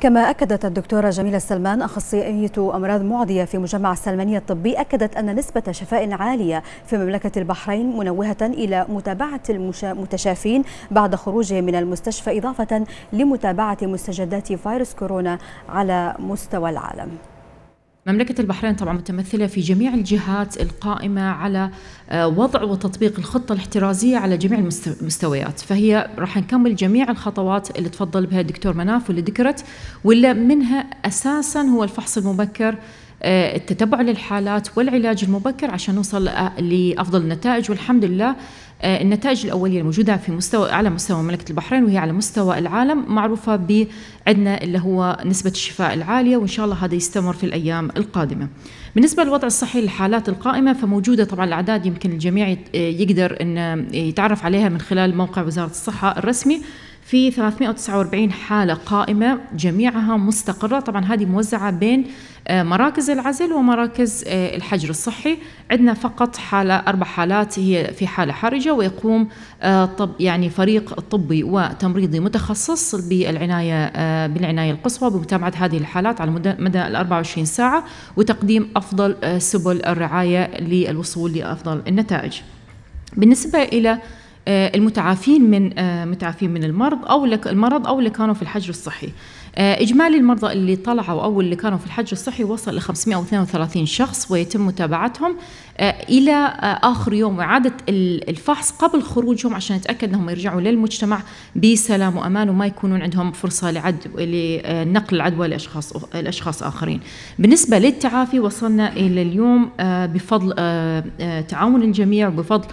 كما أكدت الدكتورة جميلة سلمان أخصائية أمراض معدية في مجمع السلمانية الطبي أكدت أن نسبة شفاء عالية في مملكة البحرين منوهة إلى متابعة المتشافين بعد خروجهم من المستشفى إضافة لمتابعة مستجدات فيروس كورونا على مستوى العالم مملكة البحرين طبعا متمثلة في جميع الجهات القائمة على آه، وضع وتطبيق الخطة الاحترازية على جميع المستويات فهي راح نكمل جميع الخطوات اللي تفضل بها الدكتور مناف واللي ذكرت واللي منها أساسا هو الفحص المبكر آه، التتبع للحالات والعلاج المبكر عشان نوصل آه، لافضل النتائج والحمد لله آه، النتائج الاوليه الموجوده في مستوى على مستوى مملكه البحرين وهي على مستوى العالم معروفه ب عندنا اللي هو نسبه الشفاء العاليه وان شاء الله هذا يستمر في الايام القادمه. بالنسبه للوضع الصحي للحالات القائمه فموجوده طبعا الاعداد يمكن الجميع يقدر ان يتعرف عليها من خلال موقع وزاره الصحه الرسمي في 349 حالة قائمة جميعها مستقرة طبعا هذه موزعة بين آه، مراكز العزل ومراكز آه، الحجر الصحي عندنا فقط حالة أربع حالات هي في حالة حرجة ويقوم آه، طب يعني فريق طبي وتمريضي متخصص بالعناية بالعناية القصوى بمتابعة هذه الحالات على مدى ال 24 ساعة وتقديم أفضل سبل الرعاية للوصول لأفضل النتائج بالنسبة إلى آه، المتعافين من آه، متعافين من المرض او المرض او اللي كانوا في الحجر الصحي آه، اجمالي المرضى اللي طلعوا او اللي كانوا في الحجر الصحي وصل ل 532 شخص ويتم متابعتهم الى اخر يوم اعاده الفحص قبل خروجهم عشان نتاكد انهم يرجعوا للمجتمع بسلام وامان وما يكونون عندهم فرصه لعد لنقل العدوى لاشخاص لاشخاص اخرين. بالنسبه للتعافي وصلنا الى اليوم بفضل تعاون الجميع وبفضل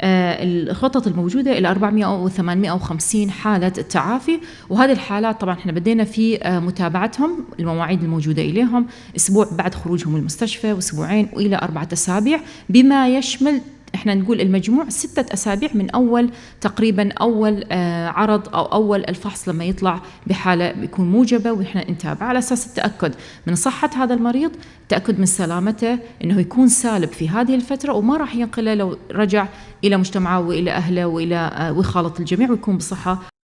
آه، الخطط الموجودة إلى 400 أو 850 حالة التعافي وهذه الحالات طبعا احنا بدينا في آه، متابعتهم المواعيد الموجودة إليهم أسبوع بعد خروجهم من المستشفى وأسبوعين وإلى أربعة أسابيع بما يشمل احنا نقول المجموع ستة أسابيع من أول تقريبا أول آه، عرض أو أول الفحص لما يطلع بحالة بيكون موجبة وإحنا نتابع على أساس التأكد من صحة هذا المريض التأكد من سلامته أنه يكون سالب في هذه الفترة وما راح ينقله لو رجع إلى مجتمعه وإلى أهله وإلى آه، ويخالط الجميع ويكون بصحة